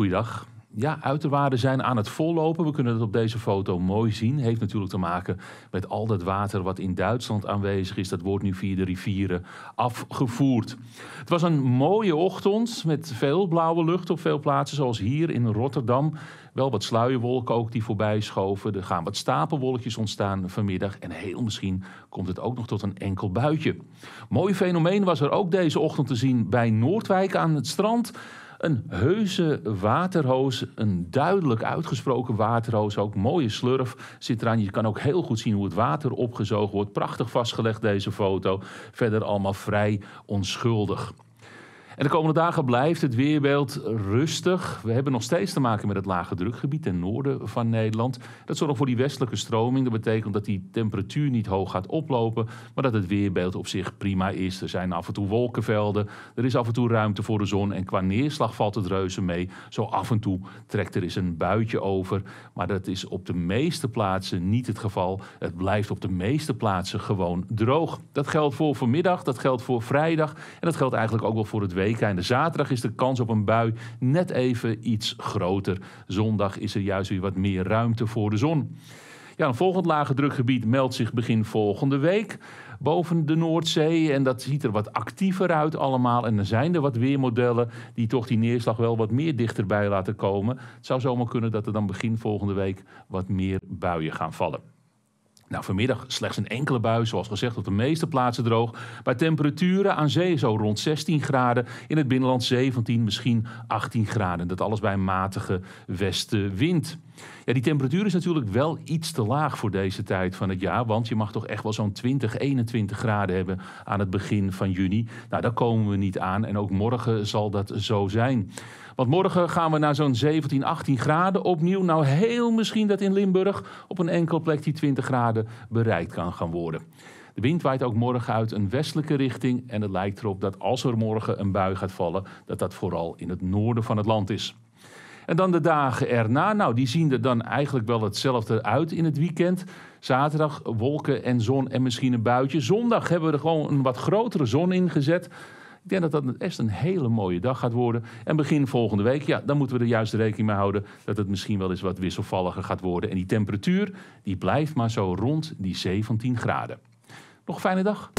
Goeiedag. Ja, uiterwaarden zijn aan het vollopen. We kunnen het op deze foto mooi zien. Heeft natuurlijk te maken met al dat water wat in Duitsland aanwezig is. Dat wordt nu via de rivieren afgevoerd. Het was een mooie ochtend met veel blauwe lucht op veel plaatsen, zoals hier in Rotterdam. Wel wat sluierwolken ook die voorbij schoven. Er gaan wat stapelwolkjes ontstaan vanmiddag. En heel misschien komt het ook nog tot een enkel buitje. Mooi fenomeen was er ook deze ochtend te zien bij Noordwijk aan het strand. Een heuse waterhoos, een duidelijk uitgesproken waterhoos. Ook mooie slurf zit eraan. Je kan ook heel goed zien hoe het water opgezogen wordt. Prachtig vastgelegd deze foto. Verder allemaal vrij onschuldig. En de komende dagen blijft het weerbeeld rustig. We hebben nog steeds te maken met het lage drukgebied ten noorden van Nederland. Dat zorgt voor die westelijke stroming. Dat betekent dat die temperatuur niet hoog gaat oplopen, maar dat het weerbeeld op zich prima is. Er zijn af en toe wolkenvelden, er is af en toe ruimte voor de zon en qua neerslag valt het reuze mee. Zo af en toe trekt er eens een buitje over, maar dat is op de meeste plaatsen niet het geval. Het blijft op de meeste plaatsen gewoon droog. Dat geldt voor vanmiddag, dat geldt voor vrijdag en dat geldt eigenlijk ook wel voor het weekend de Zaterdag is de kans op een bui net even iets groter. Zondag is er juist weer wat meer ruimte voor de zon. Ja, een volgend lage drukgebied meldt zich begin volgende week boven de Noordzee. En dat ziet er wat actiever uit allemaal. En dan zijn er wat weermodellen die toch die neerslag wel wat meer dichterbij laten komen. Het zou zomaar kunnen dat er dan begin volgende week wat meer buien gaan vallen. Nou, vanmiddag slechts een enkele bui, zoals gezegd op de meeste plaatsen droog. Bij temperaturen aan zee zo rond 16 graden, in het binnenland 17, misschien 18 graden. Dat alles bij een matige westenwind. Ja, die temperatuur is natuurlijk wel iets te laag voor deze tijd van het jaar. Want je mag toch echt wel zo'n 20, 21 graden hebben aan het begin van juni. Nou, daar komen we niet aan. En ook morgen zal dat zo zijn. Want morgen gaan we naar zo'n 17, 18 graden opnieuw. Nou, heel misschien dat in Limburg op een enkel plek die 20 graden bereikt kan gaan worden. De wind waait ook morgen uit een westelijke richting. En het lijkt erop dat als er morgen een bui gaat vallen, dat dat vooral in het noorden van het land is. En dan de dagen erna, nou, die zien er dan eigenlijk wel hetzelfde uit in het weekend. Zaterdag wolken en zon en misschien een buitje. Zondag hebben we er gewoon een wat grotere zon in gezet. Ik denk dat dat echt een hele mooie dag gaat worden. En begin volgende week, ja, dan moeten we er juist rekening mee houden dat het misschien wel eens wat wisselvalliger gaat worden. En die temperatuur, die blijft maar zo rond die 17 graden. Nog een fijne dag.